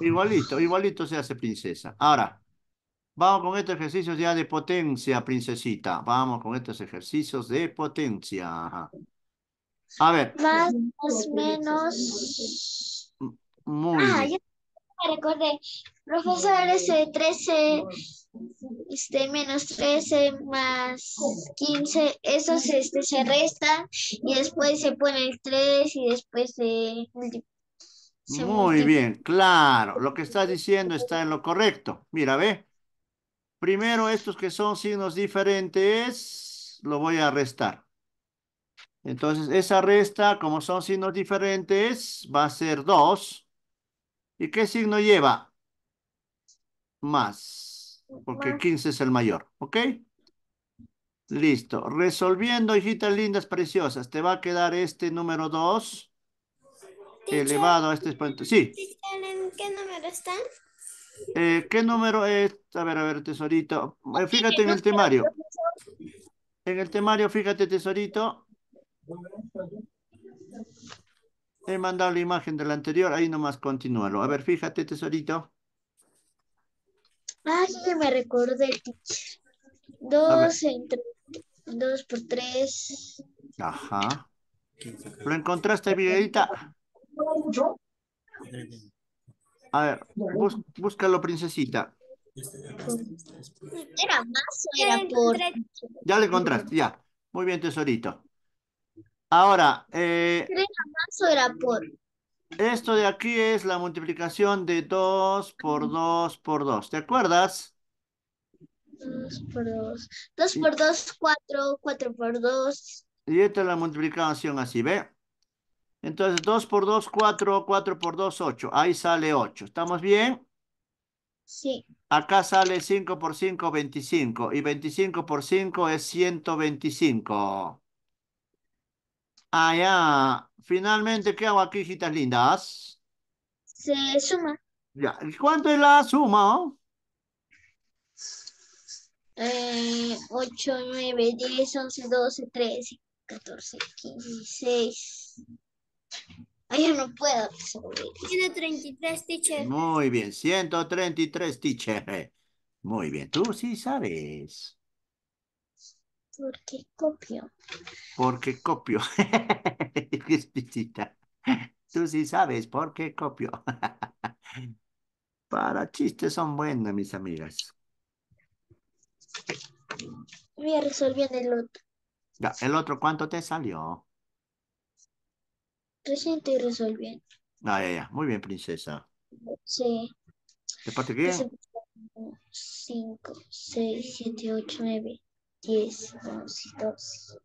Igualito, igualito se hace princesa. Ahora, vamos con estos ejercicios ya de potencia, princesita. Vamos con estos ejercicios de potencia. A ver. Más, menos. Mm, muy ah, bien. recordé. Profesor, ese 13, este, menos 13 más 15, esos este, se resta y después se pone el 3 y después se multiplica muy bien, claro. Lo que estás diciendo está en lo correcto. Mira, ve. Primero, estos que son signos diferentes, lo voy a restar. Entonces, esa resta, como son signos diferentes, va a ser 2. ¿Y qué signo lleva? Más, porque 15 es el mayor, ¿ok? Listo. Resolviendo, hijitas lindas, preciosas, te va a quedar este número 2 elevado a este exponente. Sí. ¿En qué número está? Eh, ¿Qué número es? A ver, a ver, tesorito. Fíjate en el temario. En el temario, fíjate, tesorito. He mandado la imagen del anterior, ahí nomás continúalo. A ver, fíjate, tesorito. Ay, me recordé. Dos, entre, dos por tres. Ajá. ¿Lo encontraste, Miguelita? A ver, búscalo, princesita. Era o era por... Ya lo encontraste, ya. Muy bien, tesorito. Ahora, eh, era o era por... Esto de aquí es la multiplicación de 2 por 2 por 2. ¿Te acuerdas? 2 por 2. 2 por 2, 4. 4 por 2. Y esta es la multiplicación así, ¿ve? Entonces, 2 por 2, 4, 4 por 2, 8. Ahí sale 8. ¿Estamos bien? Sí. Acá sale 5 por 5, 25. Y 25 por 5 es 125. Ah, ya. Finalmente, ¿qué hago aquí, hijitas lindas? Se suma. Ya. ¿Cuánto es la suma? Eh, 8, 9, 10, 11, 12, 13, 14, 15, 16. Yo no puedo tiene 133, teacher. Muy bien, 133, teacher. Muy bien, tú sí sabes. Porque copio. Porque copio. Tú sí sabes por qué copio. Para chistes son buenas, mis amigas. Voy a resolver el otro. ¿El otro cuánto te salió? Pues intenté resolviendo. Ah, ya ya, muy bien princesa. Sí. ¿De parte qué? 5 6 7 8 9 10 11 12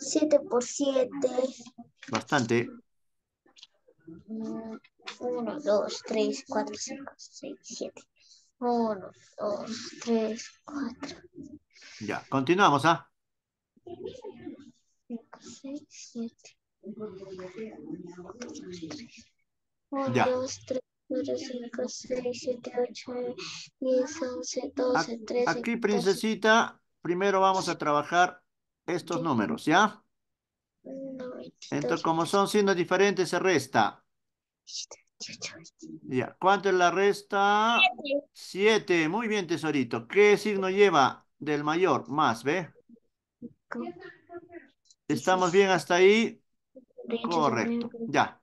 7 por 7 Bastante. 1 2 3 4 5 6 7 1 2 3 4 Ya, continuamos, ¿ah? 5, 6, 7. 1, 2, 3, 4, 5, 6, 7, 8, 9, 10, 11, 12, 13. Aquí, princesita, primero vamos a trabajar estos números, ¿ya? Entonces, como son signos diferentes, se resta. Ya, ¿cuánto es la resta? Siete. Muy bien, tesorito. ¿Qué signo lleva del mayor? Más, ¿ve? ¿Estamos bien hasta ahí? Correcto, ya.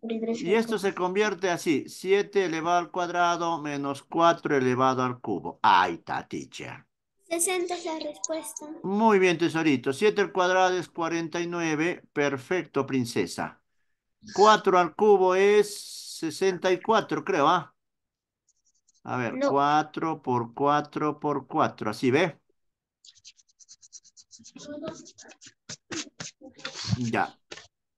Y esto se convierte así, 7 elevado al cuadrado menos 4 elevado al cubo. Ahí está, teacher. 60 es la respuesta. Muy bien, tesorito. 7 al cuadrado es 49. Perfecto, princesa. 4 al cubo es 64, creo, ¿ah? A ver, 4 por 4 por 4. ¿Así ve? Ya.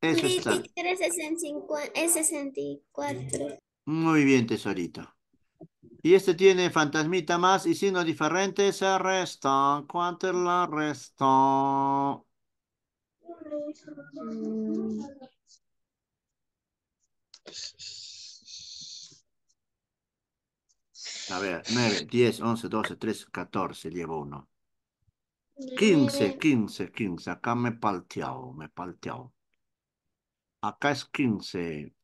Eso está. es 64. Muy bien, tesorito. Y este tiene fantasmita más y signos diferente Se arresta ¿Cuánto es la resta? A ver, 9, 10, 11, 12, 13, 14, llevo uno. 15, 15, 15. Acá me he palteado, me he palteado. Acá es 15.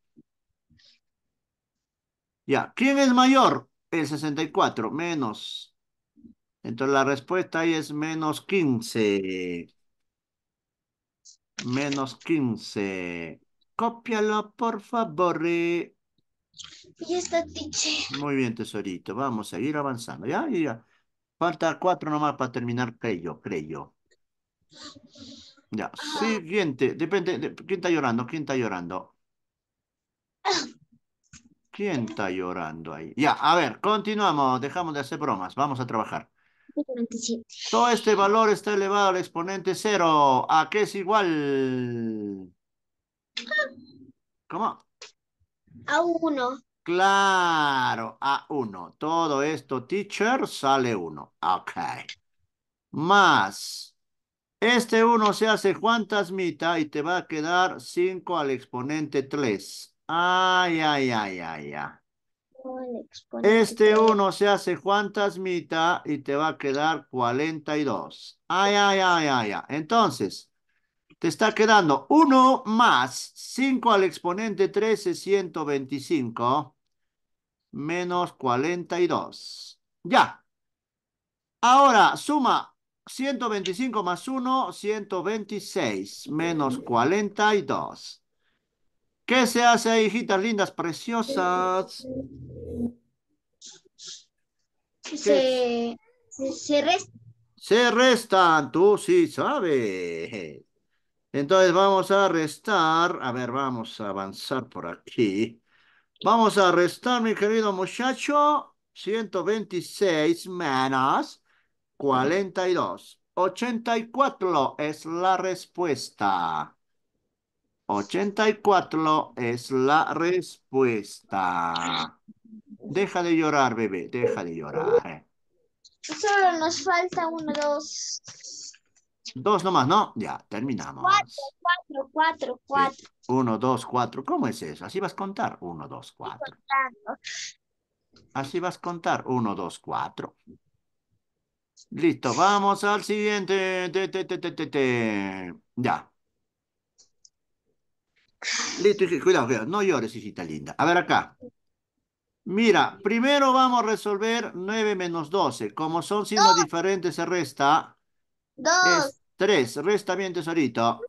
Ya, ¿quién es mayor? El 64, menos. Entonces la respuesta ahí es menos 15. Menos 15. Cópialo, por favor. Ya está, Muy bien, tesorito. Vamos a seguir avanzando. Ya, ya, ya. Falta cuatro nomás para terminar, creo, creo. Ya, siguiente. Depende, ¿quién está llorando? ¿Quién está llorando? ¿Quién está llorando ahí? Ya, a ver, continuamos, dejamos de hacer bromas, vamos a trabajar. Todo este valor está elevado al exponente cero. ¿A qué es igual? ¿Cómo? A uno. Claro, A1. Todo esto, teacher, sale 1. Ok. Más. Este 1 se hace cuántas mitas y te va a quedar 5 al exponente 3. Ay, ay, ay, ay, ay. Este 1 se hace cuántas mitas y te va a quedar 42. Ay, ay, ay, ay, ay. Entonces, te está quedando 1 más 5 al exponente 13, 125 menos 42. Ya. Ahora, suma 125 más 1, 126, menos 42. ¿Qué se hace, hijitas lindas, preciosas? Se, se, se, restan. Se restan, tú sí sabes. Entonces vamos a restar. A ver, vamos a avanzar por aquí. Vamos a restar, mi querido muchacho, 126 menos 42. 84 es la respuesta. 84 es la respuesta. Deja de llorar, bebé, deja de llorar. Solo nos falta uno, dos. Dos nomás, ¿no? Ya, terminamos. Cuatro, cuatro, cuatro, cuatro. Uno, dos, cuatro. ¿Cómo es eso? Así vas a contar. Uno, dos, cuatro. Así vas a contar. Uno, dos, cuatro. Listo, vamos al siguiente. ya. Listo, cuidado, cuidado. No llores, hijita linda. A ver acá. Mira, primero vamos a resolver 9 menos 12. Como son signos diferentes, se resta... dos. 3. Resta bien, tesorito.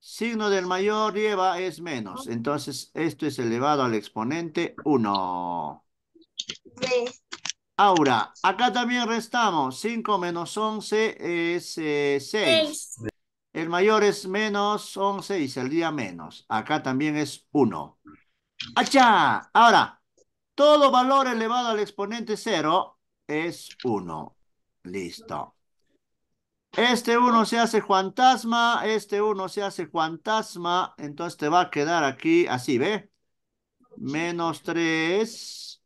Signo del mayor lleva es menos. Entonces, esto es elevado al exponente 1. Ahora, acá también restamos. 5 menos 11 es 6. Eh, el mayor es menos 11 y saldría menos. Acá también es 1. ¡Achá! Ahora, todo valor elevado al exponente 0 es 1. Listo. Este uno se hace fantasma, este uno se hace fantasma, entonces te va a quedar aquí así, ¿ve? Menos 3,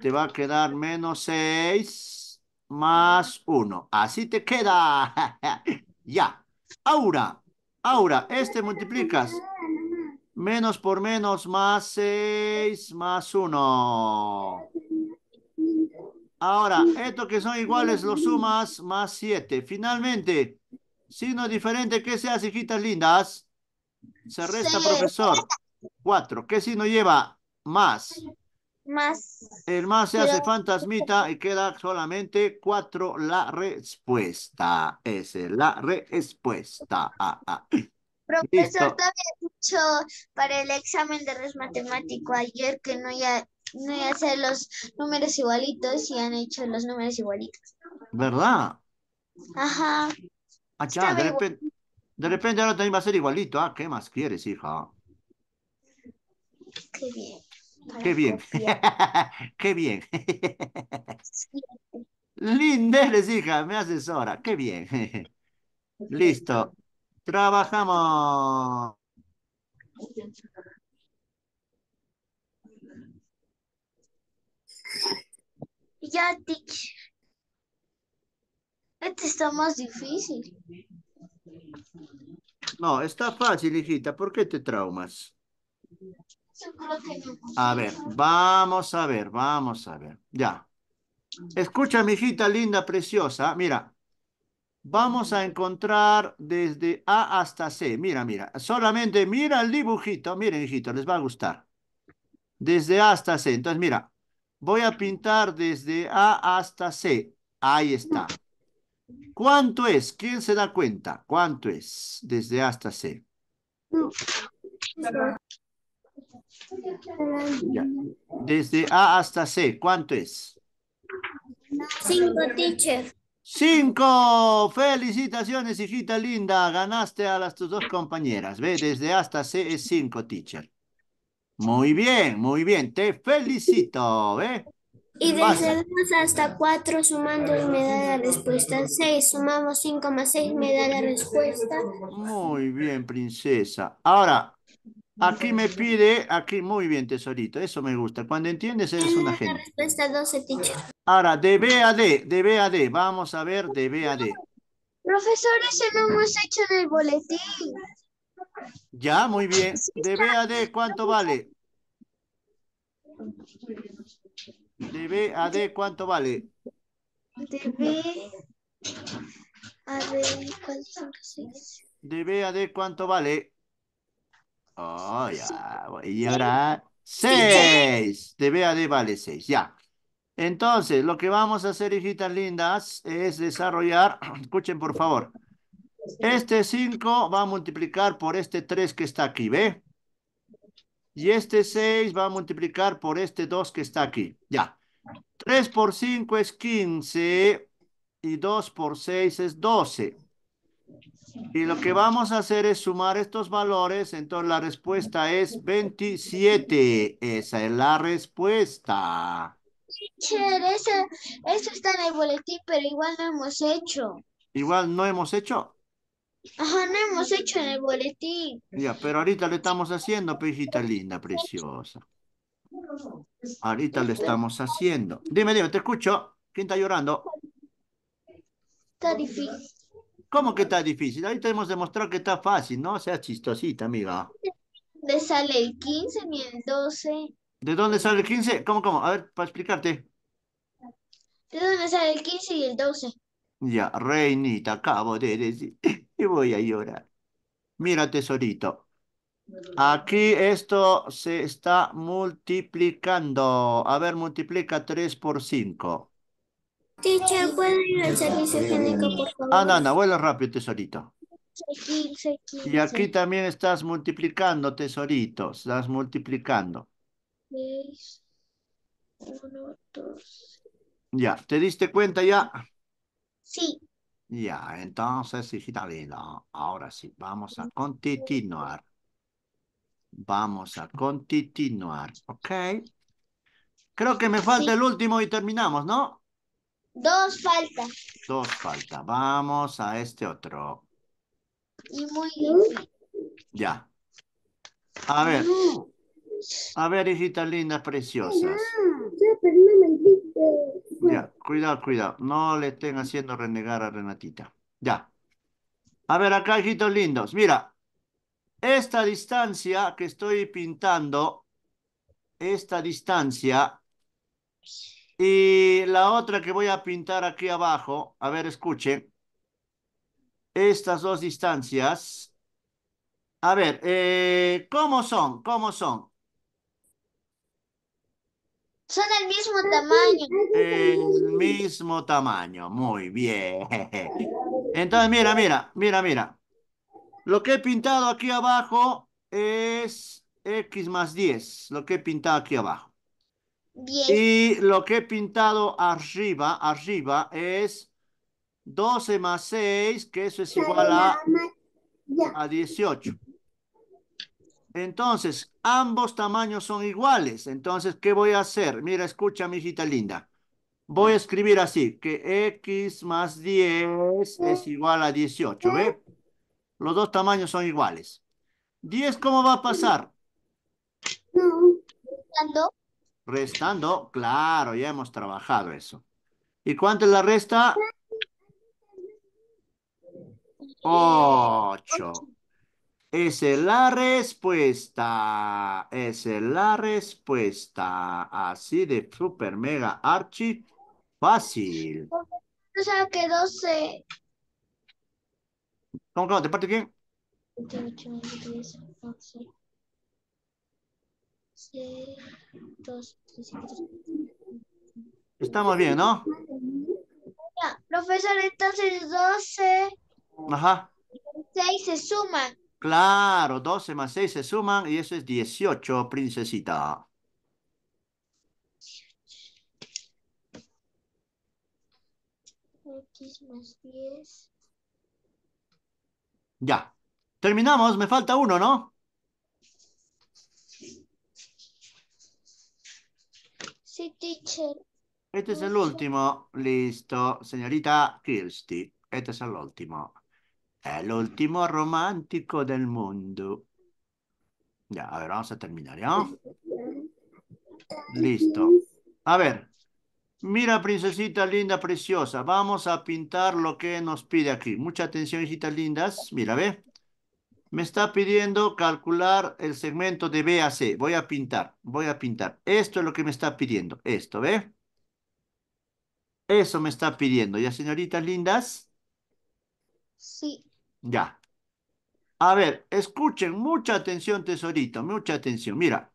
te va a quedar menos 6, más 1. Así te queda. ya. Ahora, ahora, este multiplicas. Menos por menos, más 6, más 1. Ahora, esto que son iguales los sumas más siete. Finalmente, signo diferente, ¿qué se hace, hijitas lindas? Se resta, profesor. cuatro. ¿Qué signo lleva? Más. Más. El más se hace fantasmita y queda solamente cuatro. la respuesta. es la respuesta. Ah, ah. Profesor, todavía había para el examen de res matemático ayer que no, ya, no voy a hacer los números igualitos y han hecho los números igualitos. ¿Verdad? Ajá. Ah, de, repente, de repente ahora también va a ser igualito. Ah, ¿qué más quieres, hija? Qué bien. Qué bien. Qué bien. Linda hija, me asesora. Qué bien. Listo. Trabajamos. Ya, Este está más difícil. No, está fácil, hijita. ¿Por qué te traumas? A ver, vamos a ver, vamos a ver. Ya. Escucha, mi hijita linda, preciosa. Mira, vamos a encontrar desde A hasta C. Mira, mira. Solamente mira el dibujito. Miren, hijito, les va a gustar. Desde A hasta C. Entonces, mira. Voy a pintar desde A hasta C. Ahí está. ¿Cuánto es? ¿Quién se da cuenta? ¿Cuánto es desde A hasta C? Desde A hasta C, ¿cuánto es? Cinco, teacher. Cinco. Felicitaciones, hijita linda. Ganaste a las tus dos compañeras. Ve, desde A hasta C es cinco, teacher. Muy bien, muy bien, te felicito, ¿eh? Y desde 2 hasta 4 sumando y me da la respuesta 6, sumamos 5 más 6 me da la respuesta. Muy bien, princesa. Ahora, aquí me pide, aquí muy bien, tesorito, eso me gusta. Cuando entiendes eres una gente. respuesta 12, Ahora, de B a D, de B a D, vamos a ver de B a D. Profesor, eso no hemos hecho en el boletín. Ya, muy bien. De B a D, ¿cuánto vale? De B a D, ¿cuánto vale? De B a D, ¿cuánto ¿cuánto vale? Oh, ah, ya. Y ahora, seis. De B a D vale seis, ya. Entonces, lo que vamos a hacer, hijitas lindas, es desarrollar, escuchen por favor, este 5 va a multiplicar por este 3 que está aquí, ¿ve? Y este 6 va a multiplicar por este 2 que está aquí. Ya. 3 por 5 es 15 y 2 por 6 es 12. Y lo que vamos a hacer es sumar estos valores. Entonces la respuesta es 27. Esa es la respuesta. eso está en el boletín, pero igual no hemos hecho. Igual no hemos hecho. Ajá, no hemos hecho en el boletín. Ya, pero ahorita lo estamos haciendo, pejita linda, preciosa. Ahorita lo estamos haciendo. Dime, dime, te escucho. ¿Quién está llorando? Está difícil. ¿Cómo que está difícil? Ahorita hemos demostrado que está fácil, ¿no? O sea, chistosita, amiga. ¿De sale el 15 ni el 12? ¿De dónde sale el 15? ¿Cómo, cómo? A ver, para explicarte. ¿De dónde sale el 15 y el 12? Ya, reinita, acabo de decir voy a llorar? Mira, tesorito, aquí esto se está multiplicando. A ver, multiplica 3 por 5. Teacher, ¿puedo ir al servicio técnico, por favor? Ah, no, no, vuelo rápido, tesorito. 15, Y aquí también estás multiplicando, tesorito. Estás multiplicando. 6, 1, Ya, ¿te diste cuenta ya? Sí. Ya, entonces, hijita linda, ahora sí, vamos a continuar. Vamos a continuar, ¿ok? Creo que me falta el último y terminamos, ¿no? Dos faltas. Dos faltas. Vamos a este otro. Y muy bien. Ya. A ver. A ver, hijita linda, preciosas. Ya, pero no me cuidado, cuidado. No le estén haciendo renegar a Renatita. Ya. A ver, acá, hijitos lindos. Mira, esta distancia que estoy pintando, esta distancia y la otra que voy a pintar aquí abajo, a ver, escuchen. Estas dos distancias. A ver, eh, ¿cómo son? ¿Cómo son? Son del mismo tamaño. El mismo tamaño, muy bien. Entonces, mira, mira, mira, mira. Lo que he pintado aquí abajo es X más 10, lo que he pintado aquí abajo. Y lo que he pintado arriba, arriba es 12 más 6, que eso es igual a, a 18. Entonces, ambos tamaños son iguales. Entonces, ¿qué voy a hacer? Mira, escucha, mi hijita linda. Voy a escribir así, que x más 10 es igual a 18, ¿ve? Los dos tamaños son iguales. ¿10 cómo va a pasar? Restando. Restando, claro, ya hemos trabajado eso. ¿Y cuánto es la resta? 8. Esa es la respuesta. Esa es la respuesta. Así de super mega archi fácil. O que 12. ¿Cómo, cómo? cómo parte quién? Estamos bien, ¿no? profesor, entonces 12. Ajá. 6 se suman. Claro, 12 más 6 se suman y eso es 18, princesita. X más 10. Ya. Terminamos, me falta uno, ¿no? Sí, teacher. Este es el último. Listo, señorita Kirsty. Este es el último el último romántico del mundo. Ya, a ver, vamos a terminar, ¿ya? Listo. A ver, mira, princesita linda, preciosa, vamos a pintar lo que nos pide aquí. Mucha atención, hijitas lindas. Mira, ve. Me está pidiendo calcular el segmento de B a C. Voy a pintar, voy a pintar. Esto es lo que me está pidiendo, esto, ¿ve? Eso me está pidiendo. ¿Ya, señoritas lindas? Sí. Ya. A ver, escuchen, mucha atención, tesorito, mucha atención. Mira,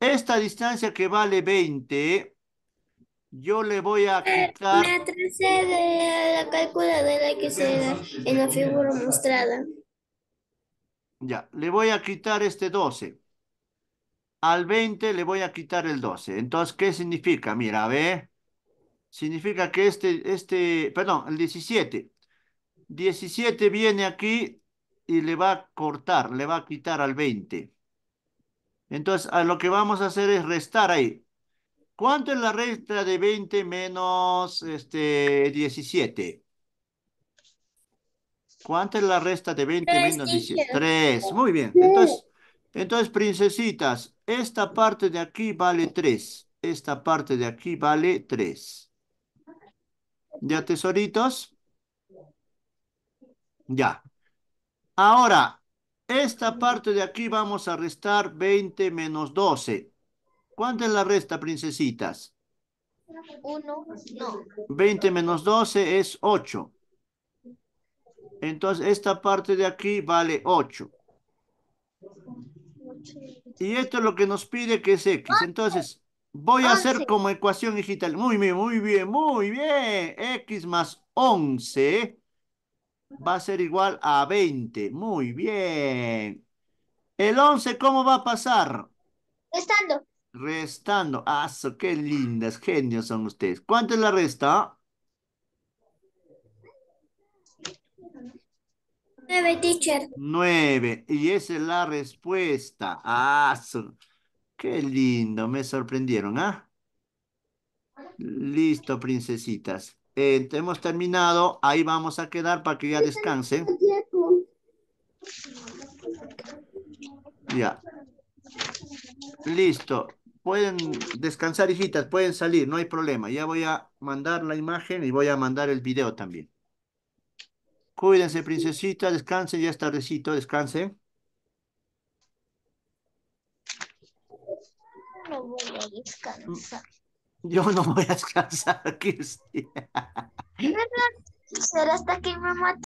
esta distancia que vale 20, yo le voy a quitar... Me de la calculadora que se da en la figura mostrada. Ya, le voy a quitar este 12. Al 20 le voy a quitar el 12. Entonces, ¿qué significa? Mira, a ver. Significa que este, este, perdón, el 17 17 viene aquí y le va a cortar, le va a quitar al 20. Entonces, lo que vamos a hacer es restar ahí. ¿Cuánto es la resta de 20 menos este, 17? ¿Cuánto es la resta de 20 menos 17? 3. Muy bien. Entonces, entonces, princesitas, esta parte de aquí vale 3. Esta parte de aquí vale 3. ¿Ya, tesoritos? Ya. Ahora, esta parte de aquí vamos a restar 20 menos 12. ¿Cuánto es la resta, princesitas? 1, no. 20 menos 12 es 8. Entonces, esta parte de aquí vale 8. Y esto es lo que nos pide que es X. Entonces, voy a hacer como ecuación digital. Muy bien, muy bien, muy bien. X más 11 va a ser igual a 20. Muy bien. El 11, ¿cómo va a pasar? Restando. Restando. Aso, qué lindas, genios son ustedes. ¿Cuánto es la resta? Nueve, teacher. 9. Y esa es la respuesta. Aso. qué lindo, me sorprendieron, ¿ah? Listo, princesitas. Eh, hemos terminado. Ahí vamos a quedar para que ya descanse. Ya. Listo. Pueden descansar, hijitas. Pueden salir. No hay problema. Ya voy a mandar la imagen y voy a mandar el video también. Cuídense, princesita. Descansen. Ya está recito. Descansen. No voy a descansar. Yo no voy a descansar, Cristian. Será hasta que me mate.